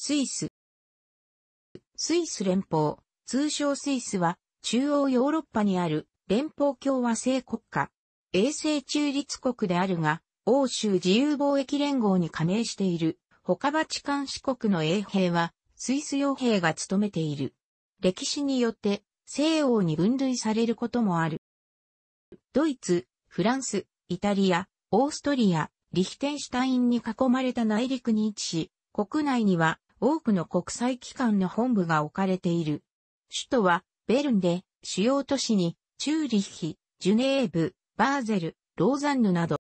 スイス。スイス連邦、通称スイスは、中央ヨーロッパにある連邦共和制国家、衛星中立国であるが、欧州自由貿易連合に加盟している、他バチカン市国の衛兵は、スイス傭兵が務めている。歴史によって、西欧に分類されることもある。ドイツ、フランス、イタリア、オーストリア、リヒテンシュタインに囲まれた内陸に位置し、国内には多くの国際機関の本部が置かれている。首都はベルンで、主要都市にチューリッヒ、ジュネーブ、バーゼル、ローザンヌなど。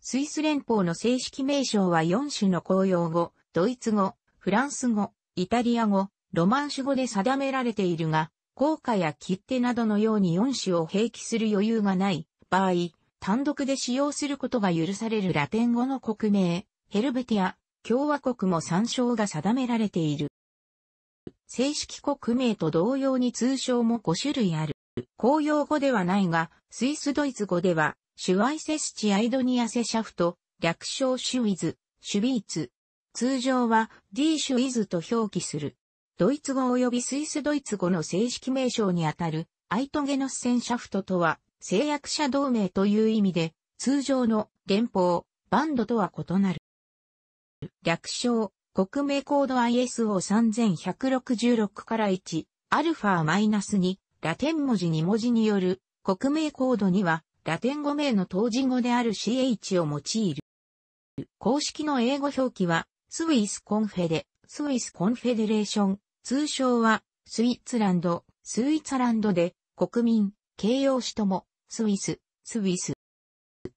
スイス連邦の正式名称は4種の公用語、ドイツ語、フランス語、イタリア語、ロマンシュ語で定められているが、効果や切手などのように4種を併記する余裕がない場合、単独で使用することが許されるラテン語の国名、ヘルベティア、共和国も参照が定められている。正式国名と同様に通称も5種類ある。公用語ではないが、スイスドイツ語では、シュワイセスチアイドニアセシャフト、略称シュイズ、シュビーツ。通常は D シュイズと表記する。ドイツ語及びスイスドイツ語の正式名称にあたる、アイトゲノスセンシャフトとは、制約者同盟という意味で、通常の連邦、バンドとは異なる。略称、国名コード ISO3166 から1、アルファマイナス2、ラテン文字2文字による、国名コードには、ラテン語名の当時語である CH を用いる。公式の英語表記は、スイスコンフェデ、スイスコンフェデレーション、通称は、スイッツランド、スイツランドで、国民、形容詞とも、スイス、スイス。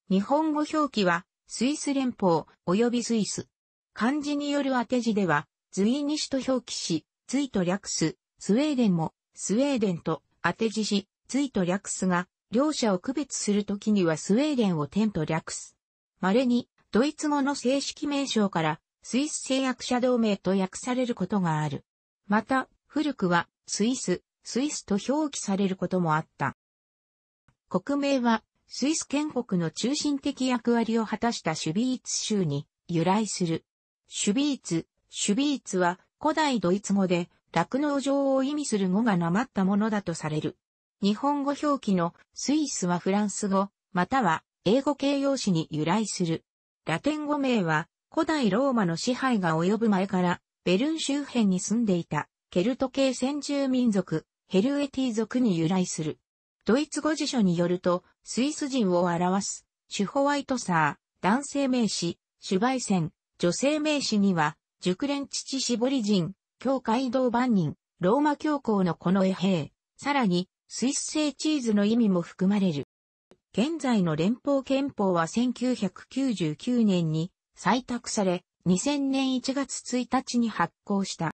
日本語表記は、スイス連邦、及びスイス、漢字による当て字では、随にしと表記し、随と略す、スウェーデンも、スウェーデンと当て字し、随と略すが、両者を区別するときにはスウェーデンを点と略す。稀に、ドイツ語の正式名称から、スイス製薬者同盟と訳されることがある。また、古くは、スイス、スイスと表記されることもあった。国名は、スイス建国の中心的役割を果たしたシュビーツ州に由来する。シュビーツ、シュビーツは古代ドイツ語で酪農場を意味する語がなまったものだとされる。日本語表記のスイスはフランス語、または英語形容詞に由来する。ラテン語名は古代ローマの支配が及ぶ前からベルン周辺に住んでいたケルト系先住民族ヘルエティ族に由来する。ドイツ語辞書によるとスイス人を表すシュホワイトサー、男性名詞、シュバイセン、女性名詞には、熟練父絞り人、教会道万人、ローマ教皇のこの絵兵、さらに、スイス製チーズの意味も含まれる。現在の連邦憲法は1999年に採択され、2000年1月1日に発行した。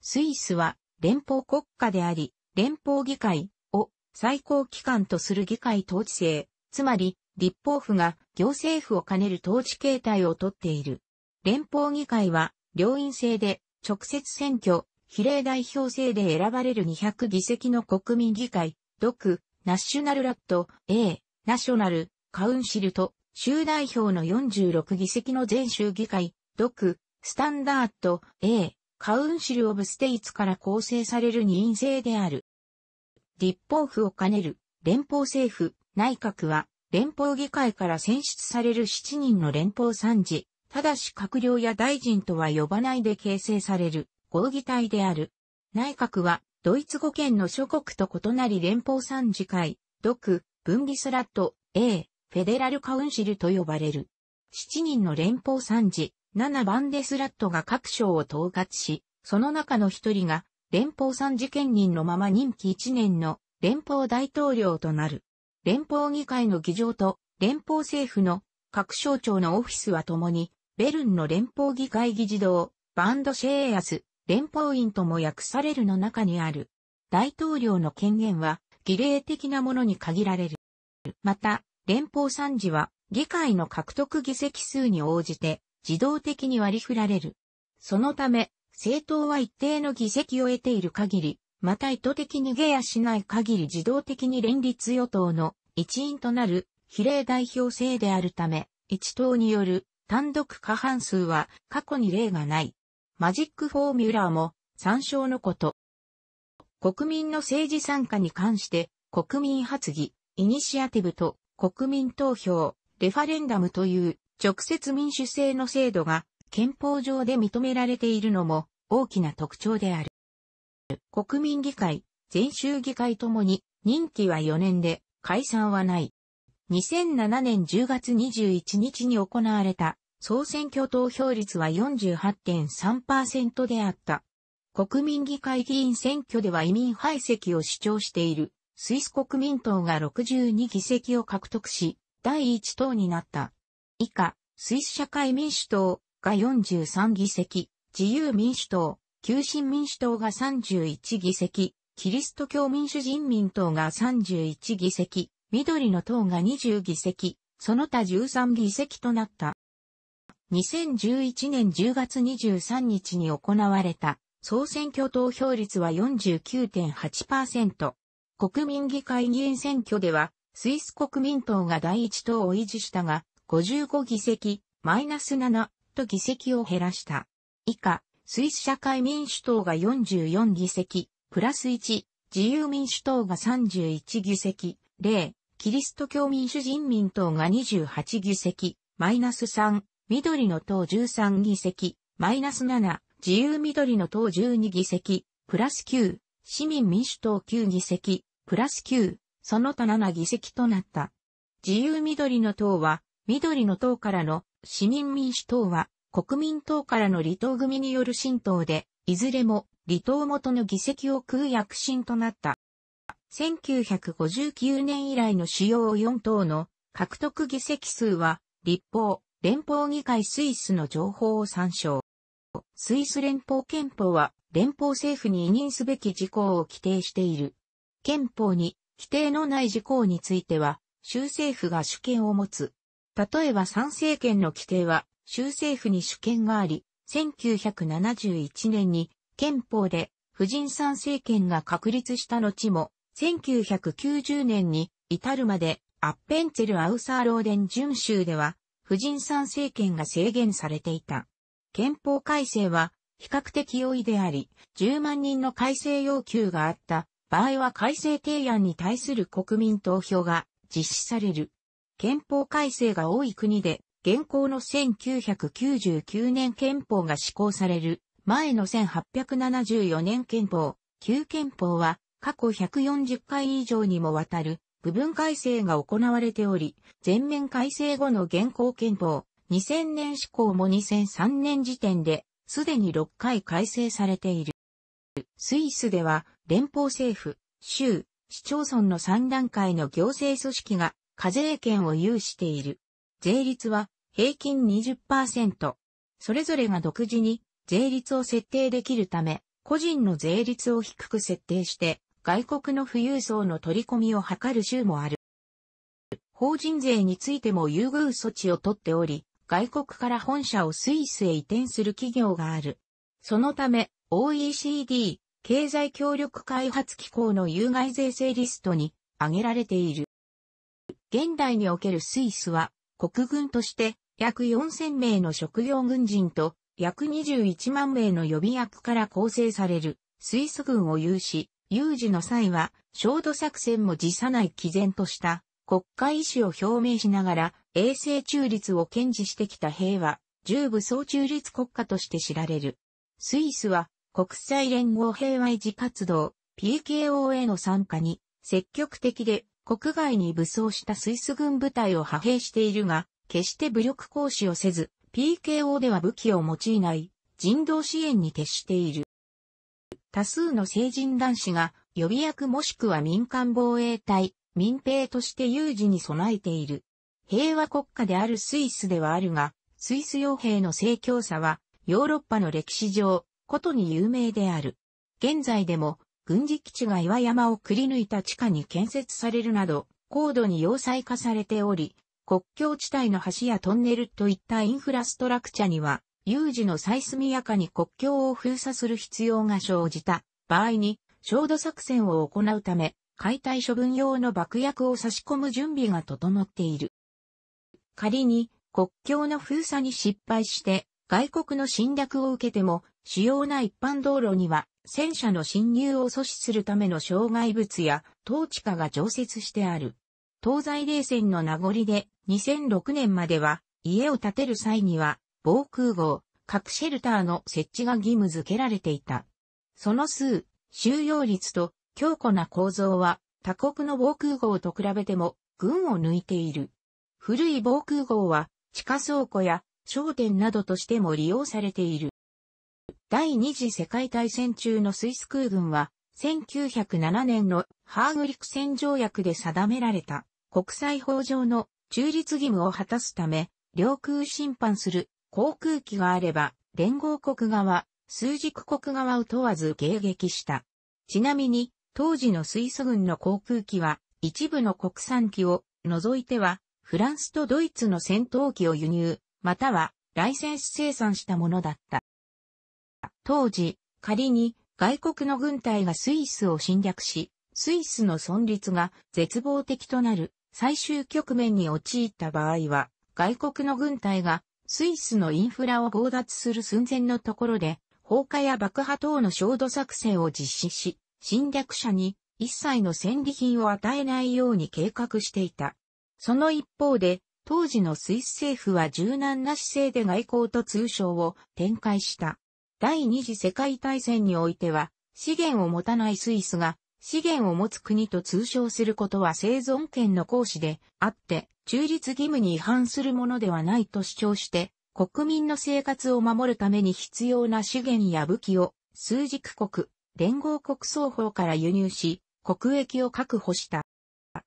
スイスは連邦国家であり、連邦議会を最高機関とする議会統治制、つまり立法府が行政府を兼ねる統治形態をとっている。連邦議会は、両院制で、直接選挙、比例代表制で選ばれる200議席の国民議会、独、ナッショナルラット、A、ナショナル、カウンシルと、州代表の46議席の全州議会、独、スタンダード、A、カウンシル・オブ・ステイツから構成される二院制である。立法府を兼ねる連邦政府、内閣は連邦議会から選出される7人の連邦参事、ただし閣僚や大臣とは呼ばないで形成される合議体である。内閣は、ドイツ語圏の諸国と異なり連邦参事会、独、分離スラット、A、フェデラルカウンシルと呼ばれる。7人の連邦参事、7番デスラットが各省を統括し、その中の一人が連邦参事権人のまま任期1年の連邦大統領となる。連邦議会の議場と連邦政府の各省庁のオフィスは共にベルンの連邦議会議事堂、バンドシェーアス、連邦院とも訳されるの中にある。大統領の権限は、儀礼的なものに限られる。また、連邦参事は、議会の獲得議席数に応じて、自動的に割り振られる。そのため、政党は一定の議席を得ている限り、また意図的に下アしない限り自動的に連立与党の一員となる比例代表制であるため、一党による単独過半数は過去に例がない。マジックフォーミュラーも参照のこと。国民の政治参加に関して国民発議、イニシアティブと国民投票、レファレンダムという直接民主制の制度が憲法上で認められているのも大きな特徴である。国民議会、全州議会ともに任期は4年で解散はない。2007年10月21日に行われた総選挙投票率は48.3%であった。国民議会議員選挙では移民排斥を主張しているスイス国民党が62議席を獲得し、第1党になった。以下、スイス社会民主党が43議席、自由民主党、旧新民主党が31議席、キリスト教民主人民党が31議席、緑の党が20議席、その他13議席となった。2011年10月23日に行われた総選挙投票率は49.8%。国民議会議員選挙では、スイス国民党が第一党を維持したが、55議席、マイナス7と議席を減らした。以下、スイス社会民主党が44議席、プラス1、自由民主党が31議席、0、キリスト教民主人民党が28議席、マイナス3、緑の党13議席、マイナス7、自由緑の党12議席、プラス9、市民民主党9議席、プラス9、その他7議席となった。自由緑の党は、緑の党からの市民民主党は、国民党からの離党組による新党で、いずれも離党元の議席を空躍進となった。1959年以来の主要4党の獲得議席数は、立法、連邦議会スイスの情報を参照。スイス連邦憲法は、連邦政府に委任すべき事項を規定している。憲法に、規定のない事項については、州政府が主権を持つ。例えば参政権の規定は、州政府に主権があり、1971年に憲法で婦人参政権が確立した後も1990年に至るまでアッペンツェル・アウサーローデン準州では、婦人参政権が制限されていた。憲法改正は比較的容易であり、10万人の改正要求があった場合は改正提案に対する国民投票が実施される。憲法改正が多い国で、現行の1999年憲法が施行される前の1874年憲法、旧憲法は過去140回以上にもわたる部分改正が行われており、全面改正後の現行憲法、2000年施行も2003年時点で、すでに6回改正されている。スイスでは、連邦政府、州、市町村の3段階の行政組織が課税権を有している。税率は平均20%。それぞれが独自に税率を設定できるため、個人の税率を低く設定して、外国の富裕層の取り込みを図る州もある。法人税についても優遇措置をとっており、外国から本社をスイスへ移転する企業がある。そのため、OECD、経済協力開発機構の有害税制リストに挙げられている。現代におけるスイスは、国軍として約4000名の職業軍人と約21万名の予備役から構成されるスイス軍を有し、有事の際は、焦土作戦も辞さない毅然とした国家意志を表明しながら、衛星中立を堅持してきた兵は、重武装中立国家として知られる。スイスは、国際連合平和維持活動、PKO への参加に、積極的で、国外に武装したスイス軍部隊を派兵しているが、決して武力行使をせず、PKO では武器を用いない、人道支援に徹している。多数の成人男子が予備役もしくは民間防衛隊、民兵として有事に備えている。平和国家であるスイスではあるが、スイス傭兵の正教差はヨーロッパの歴史上、ことに有名である。現在でも軍事基地が岩山をくり抜いた地下に建設されるなど、高度に要塞化されており、国境地帯の橋やトンネルといったインフラストラクチャには有事の再速やかに国境を封鎖する必要が生じた場合に、焦土作戦を行うため、解体処分用の爆薬を差し込む準備が整っている。仮に国境の封鎖に失敗して外国の侵略を受けても主要な一般道路には戦車の侵入を阻止するための障害物や統治下が常設してある。東西冷戦の名残で2006年までは家を建てる際には防空壕、核シェルターの設置が義務付けられていた。その数、収容率と強固な構造は他国の防空壕と比べても群を抜いている。古い防空壕は地下倉庫や商店などとしても利用されている。第二次世界大戦中のスイス空軍は1907年のハーグ陸戦条約で定められた国際法上の中立義務を果たすため領空侵犯する航空機があれば、連合国側、数軸国側を問わず迎撃した。ちなみに、当時の水素軍の航空機は、一部の国産機を除いては、フランスとドイツの戦闘機を輸入、またはライセンス生産したものだった。当時、仮に外国の軍隊がスイスを侵略し、スイスの存立が絶望的となる最終局面に陥った場合は、外国の軍隊がスイスのインフラを強奪する寸前のところで、放火や爆破等の焦土作戦を実施し、侵略者に一切の戦利品を与えないように計画していた。その一方で、当時のスイス政府は柔軟な姿勢で外交と通商を展開した。第二次世界大戦においては、資源を持たないスイスが、資源を持つ国と通商することは生存権の行使であって、中立義務に違反するものではないと主張して、国民の生活を守るために必要な資源や武器を数軸国、連合国双方から輸入し、国益を確保した。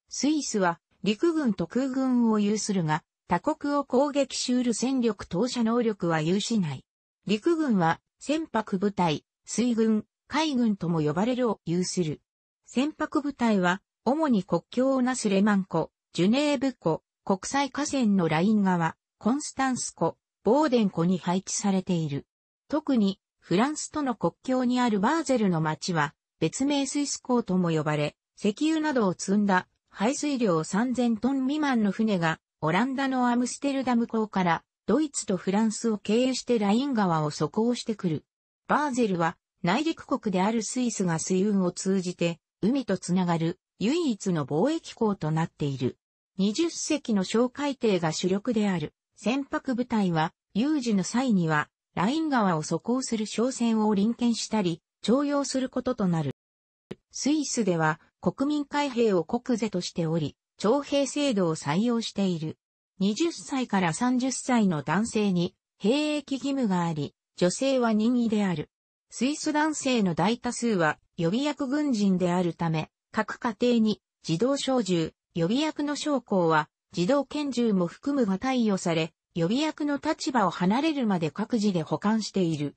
スイスは陸軍と空軍を有するが、他国を攻撃しうる戦力投射能力は有しない。陸軍は船舶部隊、水軍、海軍とも呼ばれるを有する。船舶部隊は主に国境をなすレマン湖、ジュネーブ湖、国際河川のライン側、コンスタンス湖、ボーデン湖に配置されている。特に、フランスとの国境にあるバーゼルの町は、別名スイス港とも呼ばれ、石油などを積んだ排水量3000トン未満の船が、オランダのアムステルダム港から、ドイツとフランスを経由してライン川を渡行してくる。バーゼルは、内陸国であるスイスが水運を通じて、海とつながる唯一の貿易港となっている。20隻の哨戒艇が主力である船舶部隊は、有事の際には、ライン川を阻行する商船を臨検したり、徴用することとなる。スイスでは国民海兵を国税としており、徴兵制度を採用している。20歳から30歳の男性に兵役義務があり、女性は任意である。スイス男性の大多数は予備役軍人であるため、各家庭に自動小銃、予備役の将校は、自動拳銃も含むが貸与され、予備役の立場を離れるまで各自で保管している。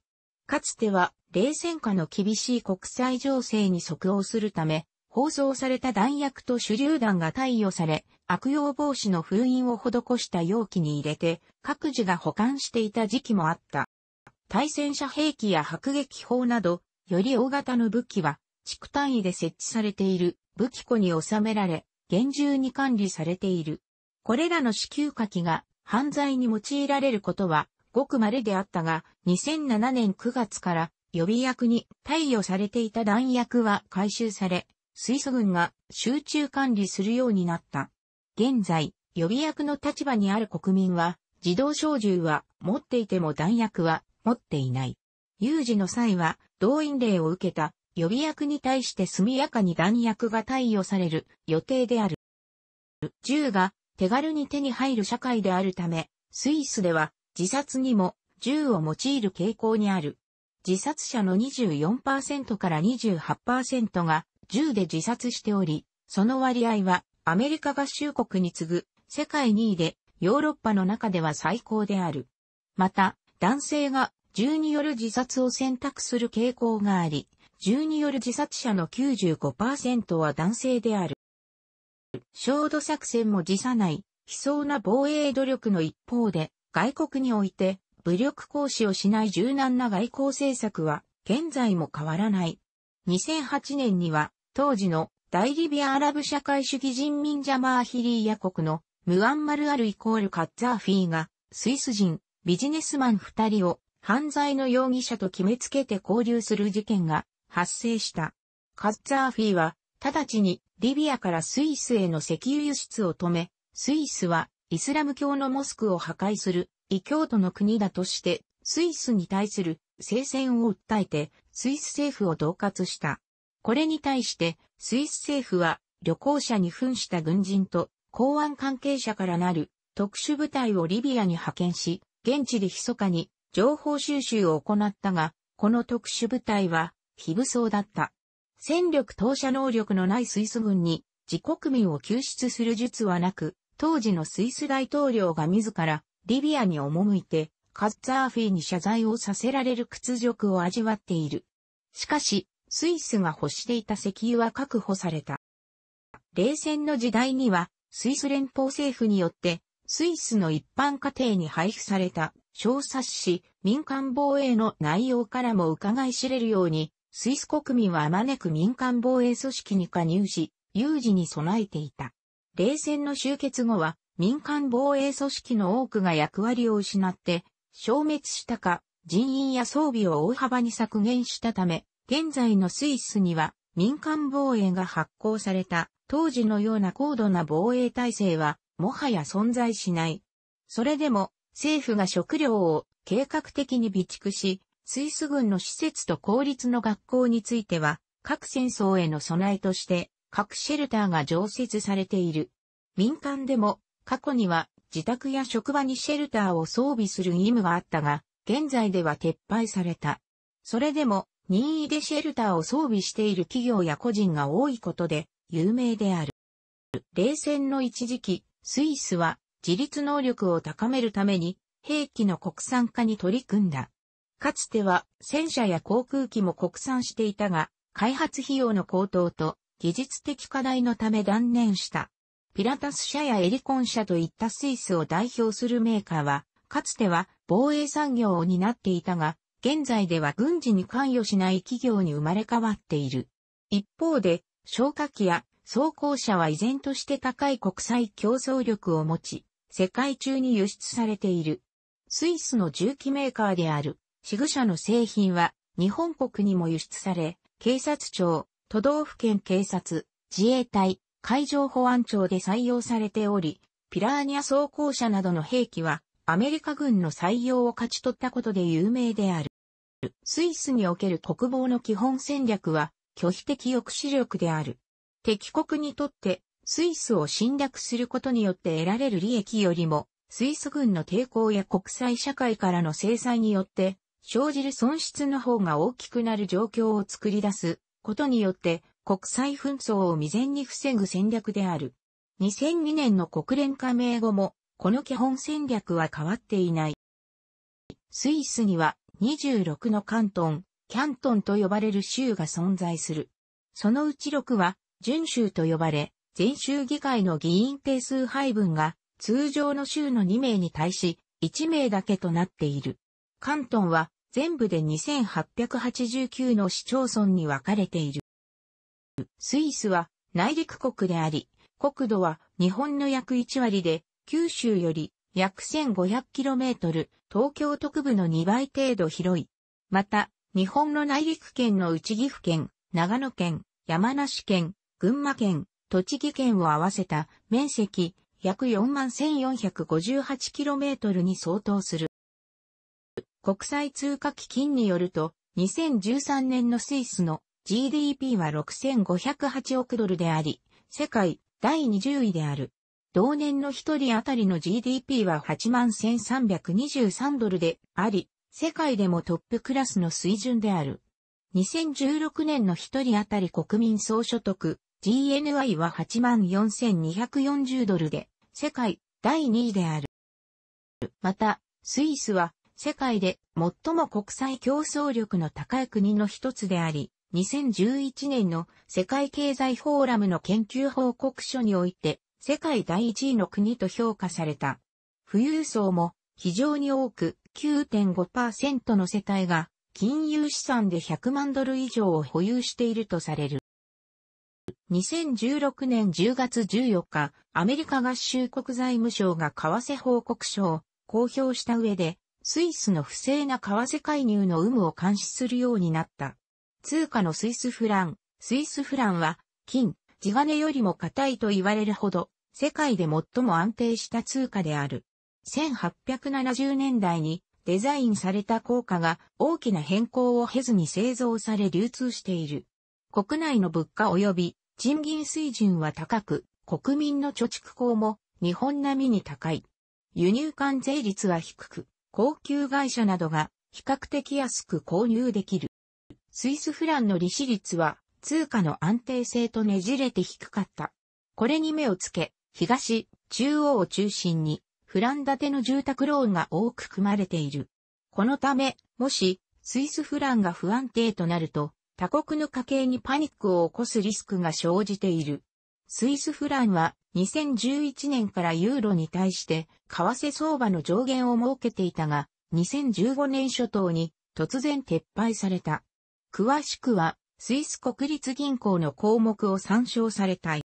かつては、冷戦下の厳しい国際情勢に即応するため、放送された弾薬と手榴弾が貸与され、悪用防止の封印を施した容器に入れて、各自が保管していた時期もあった。対戦車兵器や迫撃砲など、より大型の武器は、地区単位で設置されている武器庫に収められ、厳重に管理されている。これらの支給書きが犯罪に用いられることはごく稀であったが、2007年9月から予備役に貸与されていた弾薬は回収され、水素軍が集中管理するようになった。現在、予備役の立場にある国民は、自動小銃は持っていても弾薬は持っていない。有事の際は動員令を受けた予備役に対して速やかに弾薬が貸与される予定である。銃が手軽に手に入る社会であるため、スイスでは自殺にも銃を用いる傾向にある。自殺者の24%から28%が銃で自殺しており、その割合はアメリカ合衆国に次ぐ世界2位でヨーロッパの中では最高である。また、男性が銃による自殺を選択する傾向があり、銃による自殺者の95%は男性である。焦土作戦も辞さない悲壮な防衛努力の一方で、外国において武力行使をしない柔軟な外交政策は現在も変わらない。2008年には当時の大リビアアラブ社会主義人民ジャマーヒリーヤ国のムアンマルアルイコールカッザーフィーがスイス人ビジネスマン二人を犯罪の容疑者と決めつけて交流する事件が発生した。カッツァーフィーは、直ちにリビアからスイスへの石油輸出を止め、スイスはイスラム教のモスクを破壊する異教徒の国だとして、スイスに対する聖戦を訴えて、スイス政府を恫喝した。これに対して、スイス政府は旅行者に扮した軍人と公安関係者からなる特殊部隊をリビアに派遣し、現地で密かに情報収集を行ったが、この特殊部隊は非武装だった。戦力投射能力のないスイス軍に自国民を救出する術はなく、当時のスイス大統領が自らリビアに赴いてカッツァーフィーに謝罪をさせられる屈辱を味わっている。しかし、スイスが欲していた石油は確保された。冷戦の時代には、スイス連邦政府によって、スイスの一般家庭に配布された小冊子、民間防衛の内容からも伺い知れるように、スイス国民はあまねく民間防衛組織に加入し、有事に備えていた。冷戦の終結後は、民間防衛組織の多くが役割を失って、消滅したか、人員や装備を大幅に削減したため、現在のスイスには民間防衛が発行された当時のような高度な防衛体制はもはや存在しない。それでも政府が食料を計画的に備蓄し、スイス軍の施設と公立の学校については、各戦争への備えとして、各シェルターが常設されている。民間でも、過去には自宅や職場にシェルターを装備する義務があったが、現在では撤廃された。それでも、任意でシェルターを装備している企業や個人が多いことで、有名である。冷戦の一時期、スイスは自立能力を高めるために兵器の国産化に取り組んだ。かつては戦車や航空機も国産していたが、開発費用の高騰と技術的課題のため断念した。ピラタス社やエリコン社といったスイスを代表するメーカーは、かつては防衛産業を担っていたが、現在では軍事に関与しない企業に生まれ変わっている。一方で、消火器や装甲車は依然として高い国際競争力を持ち、世界中に輸出されている。スイスの重機メーカーであるシグ社の製品は日本国にも輸出され、警察庁、都道府県警察、自衛隊、海上保安庁で採用されており、ピラーニャ装甲車などの兵器はアメリカ軍の採用を勝ち取ったことで有名である。スイスにおける国防の基本戦略は拒否的抑止力である。敵国にとってスイスを侵略することによって得られる利益よりも、スイス軍の抵抗や国際社会からの制裁によって生じる損失の方が大きくなる状況を作り出すことによって国際紛争を未然に防ぐ戦略である。2002年の国連加盟後もこの基本戦略は変わっていない。スイスには26のカントン、キャントンと呼ばれる州が存在する。そのうち6は、準州と呼ばれ、全州議会の議員定数配分が、通常の州の2名に対し、1名だけとなっている。関東は、全部で2889の市町村に分かれている。スイスは内陸国であり、国土は日本の約1割で、九州より約 1500km、東京特部の2倍程度広い。また、日本の内陸県の内岐阜県、長野県、山梨県、群馬県、栃木県を合わせた面積約 41,458km に相当する。国際通貨基金によると、2013年のスイスの GDP は6508億ドルであり、世界第20位である。同年の一人当たりの GDP は81,323ドルであり、世界でもトップクラスの水準である。2016年の一人当たり国民総所得 GNI は84,240ドルで、世界第2位である。また、スイスは世界で最も国際競争力の高い国の一つであり、2011年の世界経済フォーラムの研究報告書において、世界第一位の国と評価された。富裕層も非常に多く9.5%の世帯が金融資産で100万ドル以上を保有しているとされる。2016年10月14日、アメリカ合衆国財務省が為替報告書を公表した上で、スイスの不正な為替介入の有無を監視するようになった。通貨のスイスフラン、スイスフランは、金、地金よりも硬いと言われるほど、世界で最も安定した通貨である。1870年代にデザインされた硬貨が大きな変更を経ずに製造され流通している。国内の物価及び賃金水準は高く、国民の貯蓄口も日本並みに高い。輸入関税率は低く、高級会社などが比較的安く購入できる。スイスフランの利子率は通貨の安定性とねじれて低かった。これに目をつけ、東、中央を中心にフラン建ての住宅ローンが多く組まれている。このため、もしスイスフランが不安定となると、他国の家計にパニックを起こすリスクが生じている。スイスフランは2011年からユーロに対して為替相場の上限を設けていたが、2015年初頭に突然撤廃された。詳しくは、スイス国立銀行の項目を参照されたい。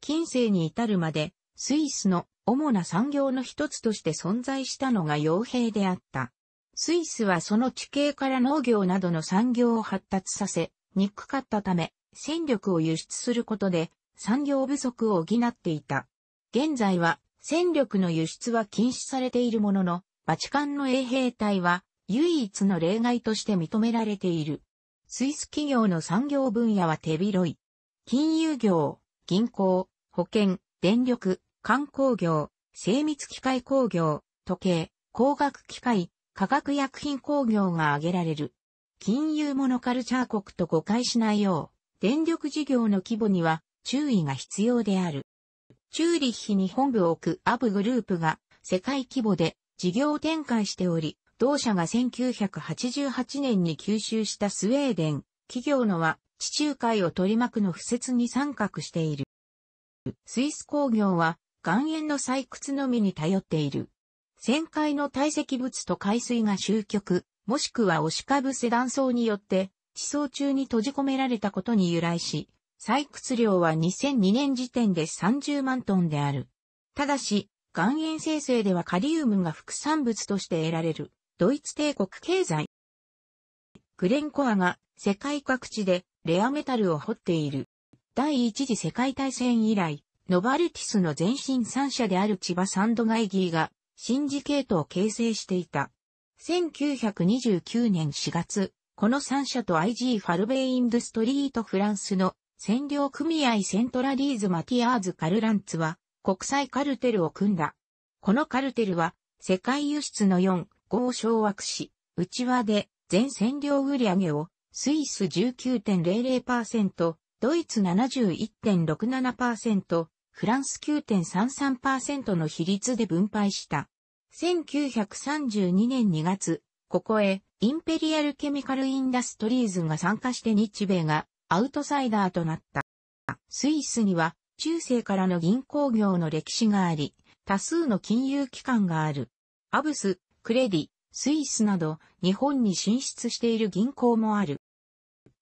近世に至るまで、スイスの主な産業の一つとして存在したのが傭兵であった。スイスはその地形から農業などの産業を発達させ、憎かったため、戦力を輸出することで、産業不足を補っていた。現在は戦力の輸出は禁止されているものの、バチカンの衛兵隊は唯一の例外として認められている。スイス企業の産業分野は手広い。金融業、銀行、保険、電力、観光業、精密機械工業、時計、工学機械、化学薬品工業が挙げられる。金融モノカルチャー国と誤解しないよう、電力事業の規模には注意が必要である。チューリッヒに本部を置くアブグループが世界規模で事業展開しており、同社が1988年に吸収したスウェーデン企業のは地中海を取り巻くの不設に参画している。スイス工業は岩塩の採掘のみに頼っている。旋回の堆積物と海水が集局、もしくは押しかぶせ断層によって、地層中に閉じ込められたことに由来し、採掘量は2002年時点で30万トンである。ただし、岩塩生成ではカリウムが副産物として得られる、ドイツ帝国経済。グレンコアが世界各地でレアメタルを掘っている。第一次世界大戦以来、ノバルティスの前身三社である千葉サンドガイギーがシンジケートを形成していた。1929年4月、この3社と IG ファルベインドストリートフランスの占領組合セントラリーズ・マティアーズ・カルランツは国際カルテルを組んだ。このカルテルは世界輸出の4、5を掌握し、内輪で全占領売上をスイス19.00%、ドイツ71.67%、フランス9.33%の比率で分配した。1932年2月、ここへインペリアルケミカルインダストリーズが参加して日米がアウトサイダーとなった。スイスには中世からの銀行業の歴史があり、多数の金融機関がある。アブス、クレディ、スイスなど日本に進出している銀行もある。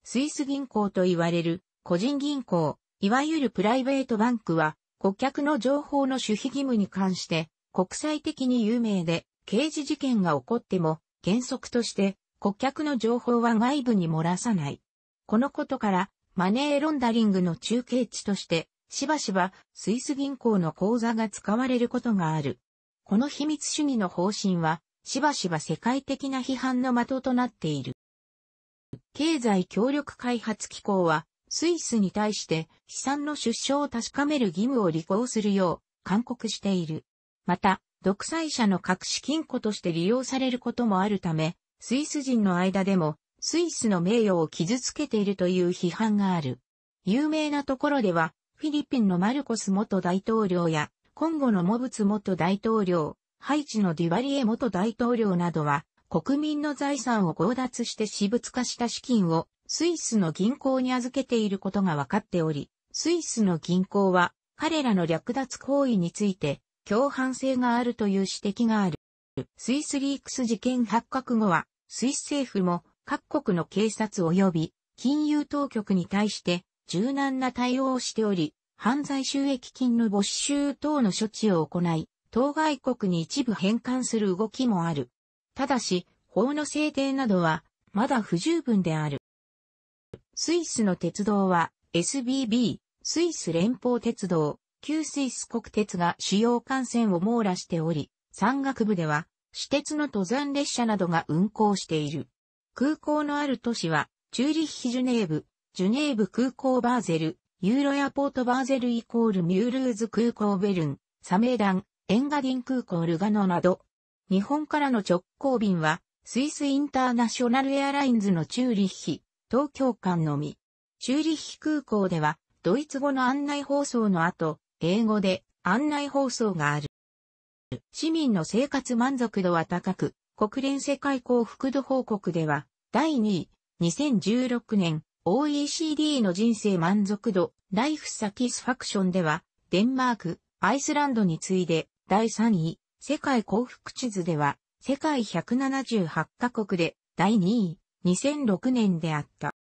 スイス銀行と言われる個人銀行、いわゆるプライベートバンクは顧客の情報の守秘義務に関して国際的に有名で刑事事件が起こっても原則として顧客の情報は外部に漏らさない。このことから、マネーロンダリングの中継地として、しばしばスイス銀行の口座が使われることがある。この秘密主義の方針は、しばしば世界的な批判の的となっている。経済協力開発機構は、スイスに対して資産の出生を確かめる義務を履行するよう勧告している。また、独裁者の隠し金庫として利用されることもあるため、スイス人の間でもスイスの名誉を傷つけているという批判がある。有名なところでは、フィリピンのマルコス元大統領や、コンゴのモブツ元大統領、ハイチのデュバリエ元大統領などは、国民の財産を強奪して私物化した資金をスイスの銀行に預けていることが分かっており、スイスの銀行は彼らの略奪行為について共犯性があるという指摘がある。スイスリークス事件発覚後は、スイス政府も各国の警察及び金融当局に対して柔軟な対応をしており、犯罪収益金の没収等の処置を行い、当該国に一部返還する動きもある。ただし、法の制定などはまだ不十分である。スイスの鉄道は SBB、スイス連邦鉄道、旧スイス国鉄が主要幹線を網羅しており、山岳部では私鉄の登山列車などが運行している。空港のある都市は、チューリッヒ・ジュネーブ、ジュネーブ空港バーゼル、ユーロヤポートバーゼルイコールミュールーズ空港ベルン、サメダン、エンガディン空港ルガノなど、日本からの直行便は、スイスインターナショナルエアラインズのチューリッヒ、東京間のみ。チューリッヒ空港では、ドイツ語の案内放送の後、英語で案内放送がある。市民の生活満足度は高く、国連世界幸福度報告では、第2位、2016年 OECD の人生満足度、ライフサティスファクションでは、デンマーク、アイスランドに次いで、第3位、世界幸福地図では、世界178カ国で、第2位、2006年であった。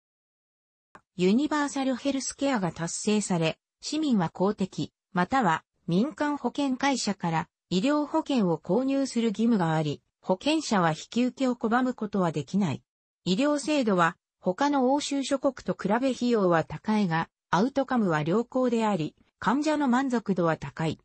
ユニバーサルヘルスケアが達成され、市民は公的、または民間保険会社から医療保険を購入する義務があり、保険者は引き受けを拒むことはできない。医療制度は他の欧州諸国と比べ費用は高いが、アウトカムは良好であり、患者の満足度は高い。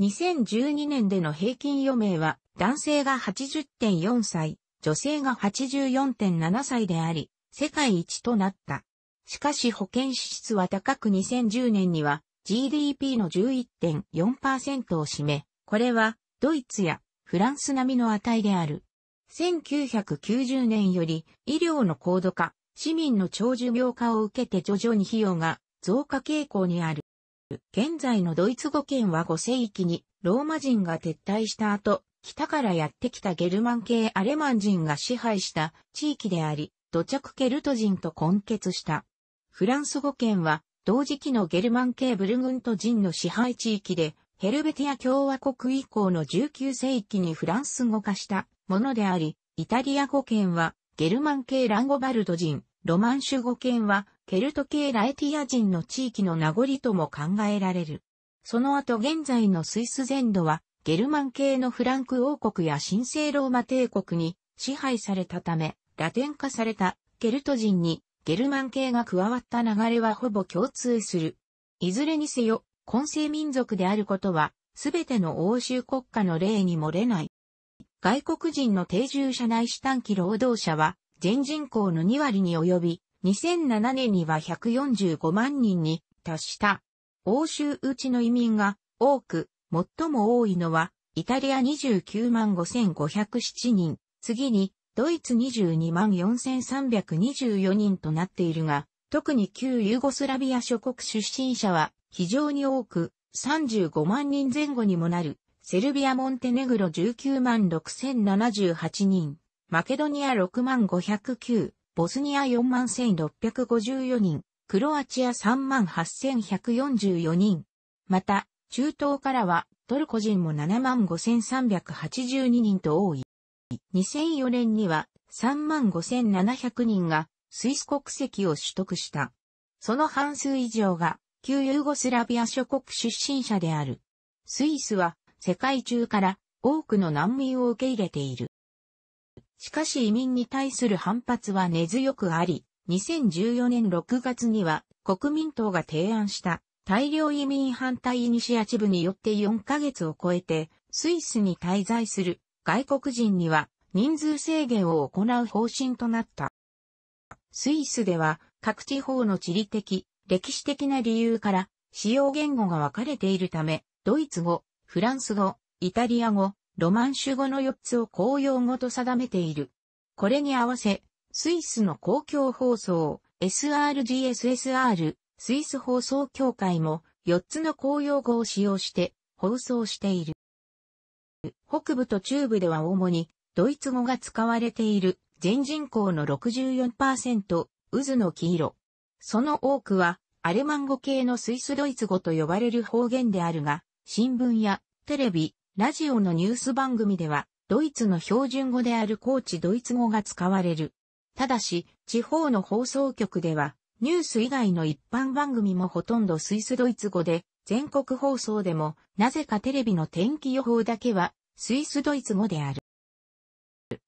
2012年での平均余命は男性が80.4歳、女性が84.7歳であり、世界一となった。しかし保険支出は高く2010年には GDP の11.4%を占め、これはドイツやフランス並みの値である。1990年より医療の高度化、市民の長寿病化を受けて徐々に費用が増加傾向にある。現在のドイツ語圏は5世紀にローマ人が撤退した後、北からやってきたゲルマン系アレマン人が支配した地域であり、土着ケルト人と混血した。フランス語圏は同時期のゲルマン系ブルグント人の支配地域でヘルベティア共和国以降の19世紀にフランス語化したものであり、イタリア語圏はゲルマン系ランゴバルド人、ロマンシュ語圏はケルト系ラエティア人の地域の名残とも考えられる。その後現在のスイス全土はゲルマン系のフランク王国や神聖ローマ帝国に支配されたため、ラテン化されたケルト人にゲルマン系が加わった流れはほぼ共通する。いずれにせよ、混成民族であることは、すべての欧州国家の例に漏れない。外国人の定住者内資短期労働者は、全人口の2割に及び、2007年には145万人に達した。欧州うちの移民が多く、最も多いのは、イタリア29万5507人、次に、ドイツ22万4324人となっているが、特に旧ユーゴスラビア諸国出身者は非常に多く、35万人前後にもなる、セルビア・モンテネグロ19万6078人、マケドニア6万509、ボスニア4万1654人、クロアチア3万8144人。また、中東からはトルコ人も7万5382人と多い。2004年には3万5700人がスイス国籍を取得した。その半数以上が旧ユーゴスラビア諸国出身者である。スイスは世界中から多くの難民を受け入れている。しかし移民に対する反発は根強くあり、2014年6月には国民党が提案した大量移民反対イニシアチブによって4ヶ月を超えてスイスに滞在する外国人には人数制限を行う方針となった。スイスでは各地方の地理的、歴史的な理由から使用言語が分かれているため、ドイツ語、フランス語、イタリア語、ロマンシュ語の4つを公用語と定めている。これに合わせ、スイスの公共放送、SRGSSR、スイス放送協会も4つの公用語を使用して放送している。北部と中部では主にドイツ語が使われている全人口の64%、渦の黄色、その多くは、アレマン語系のスイスドイツ語と呼ばれる方言であるが、新聞やテレビ、ラジオのニュース番組では、ドイツの標準語である高知ドイツ語が使われる。ただし、地方の放送局では、ニュース以外の一般番組もほとんどスイスドイツ語で、全国放送でも、なぜかテレビの天気予報だけは、スイスドイツ語である。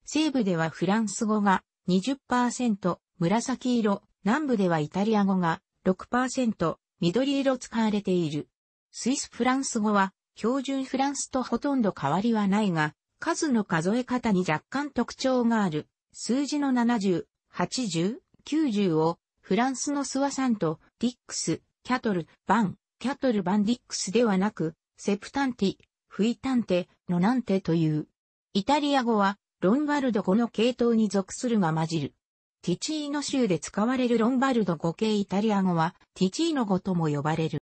西部ではフランス語が20%、紫色、南部ではイタリア語が6%緑色使われている。スイスフランス語は標準フランスとほとんど変わりはないが、数の数え方に若干特徴がある。数字の70、80、90をフランスのスワサンとディックス、キャトル、バン、キャトルバンディックスではなく、セプタンティ、フイタンテ、のなんてという。イタリア語はロンガルド語の系統に属するが混じる。ティチーノ州で使われるロンバルド語系イタリア語は、ティチーノ語とも呼ばれる。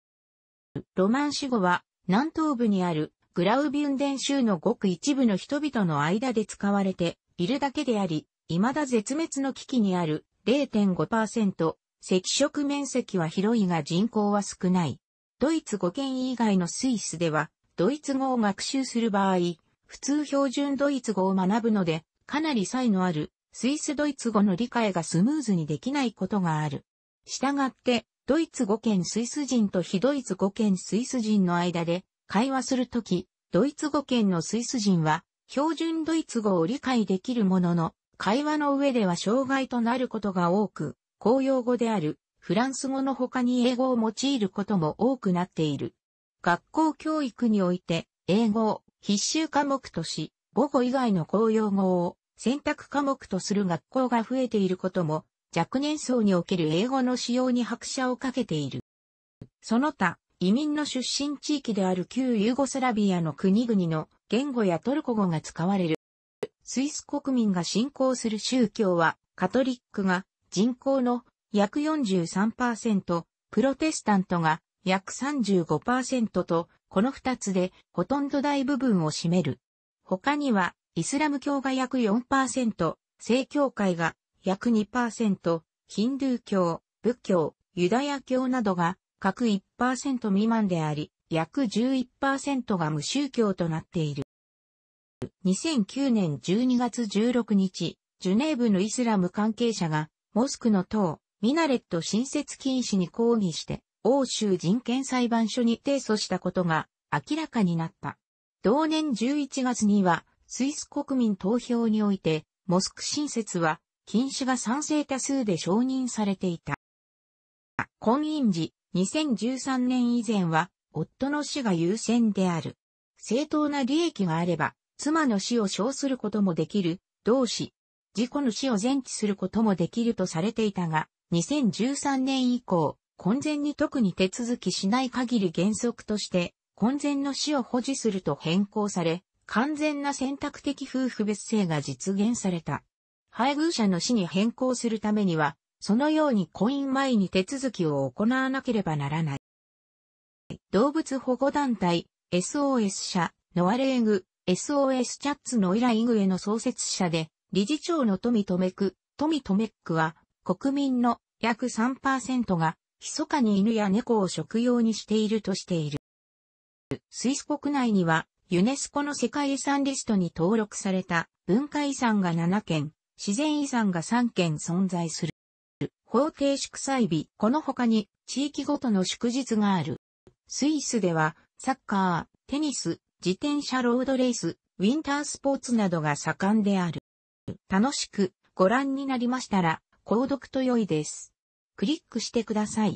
ロマンシ語は、南東部にあるグラウビュンデン州のごく一部の人々の間で使われているだけであり、未だ絶滅の危機にある0.5%、赤色面積は広いが人口は少ない。ドイツ語圏以外のスイスでは、ドイツ語を学習する場合、普通標準ドイツ語を学ぶので、かなり差異のあるスイスドイツ語の理解がスムーズにできないことがある。したがって、ドイツ語圏スイス人と非ドイツ語圏スイス人の間で会話するとき、ドイツ語圏のスイス人は標準ドイツ語を理解できるものの、会話の上では障害となることが多く、公用語であるフランス語の他に英語を用いることも多くなっている。学校教育において、英語を必修科目とし、母語以外の公用語を選択科目とする学校が増えていることも、若年層における英語の使用に拍車をかけている。その他、移民の出身地域である旧ユーゴスラビアの国々の言語やトルコ語が使われる。スイス国民が信仰する宗教は、カトリックが人口の約43%、プロテスタントが約35%と、この二つでほとんど大部分を占める。他にはイスラム教が約4%、正教会が約2%、ヒンドゥー教、仏教、ユダヤ教などが各1%未満であり、約11%が無宗教となっている。2009年12月16日、ジュネーブのイスラム関係者が、モスクの塔、ミナレット新設禁止に抗議して、欧州人権裁判所に提訴したことが明らかになった。同年11月には、スイス国民投票において、モスク新設は、禁止が賛成多数で承認されていた。婚姻時、2013年以前は、夫の死が優先である。正当な利益があれば、妻の死を称することもできる、同死。事故の死を前置することもできるとされていたが、2013年以降、婚前に特に手続きしない限り原則として、婚前の死を保持すると変更され、完全な選択的夫婦別姓が実現された。配偶者の死に変更するためには、そのように婚姻前に手続きを行わなければならない。動物保護団体、SOS 社、ノアレーグ、SOS チャッツのイライグへの創設者で、理事長の富留ク、富留クは、国民の約3%が、密かに犬や猫を食用にしているとしている。スイス国内には、ユネスコの世界遺産リストに登録された文化遺産が7件、自然遺産が3件存在する。法定祝祭日、この他に地域ごとの祝日がある。スイスでは、サッカー、テニス、自転車ロードレース、ウィンタースポーツなどが盛んである。楽しくご覧になりましたら、購読と良いです。クリックしてください。